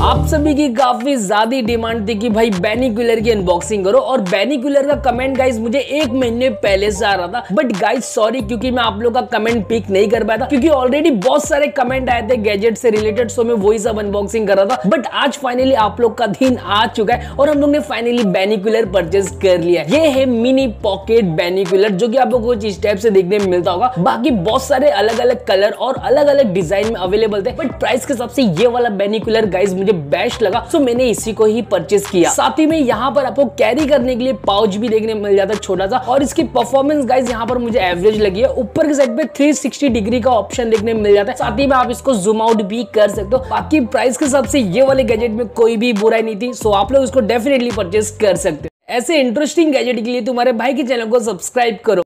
आप सभी की काफी ज्यादा डिमांड थी कि भाई बेनिकुलर की अनबॉक्सिंग करो और बेनिकुलर का कमेंट गाइस मुझे एक महीने पहले से आ रहा था बट गाइस सॉरी क्योंकि मैं आप लोग का कमेंट पिक नहीं कर पाया था क्योंकि ऑलरेडी बहुत सारे कमेंट आए थे गैजेट से रिलेटेड सो मैं वही सब अनबॉक्सिंग कर रहा था बट आज फाइनली आप लोग का दिन आ चुका है और हम लोग ने फाइनली बेनिकुलर परचेज कर लिया ये है मिनी पॉकेट बेनिकुलर जो की आप लोग को इस टाइप से देखने में मिलता होगा बाकी बहुत सारे अलग अलग कलर और अलग अलग डिजाइन में अवेलेबल थे बट प्राइस के हिसाब से ये वाला बेनिकुलर गाइस प्राइस मुझे बेस्ट लगा सो मैंने इसी को ही परचेस किया साथ ही में यहाँ पर आपको कैरी करने के लिए पाउच भी देखने मिल जाता छोटा सा और इसकी परफॉर्मेंस गाइज यहाँ पर मुझे एवरेज लगी है ऊपर के साइड पे थ्री डिग्री का ऑप्शन देखने मिल जाता है साथ ही में आप इसको जूम आउट भी कर सकते हो बाकी प्राइस के हिसाब से ये वाले गैजेट में कोई भी बुराई नहीं थी सो आप लोग इसको डेफिनेटली परचेस कर सकते हो ऐसे इंटरेस्टिंग गैजेट के लिए तुम्हारे भाई के चैनल को सब्सक्राइब करो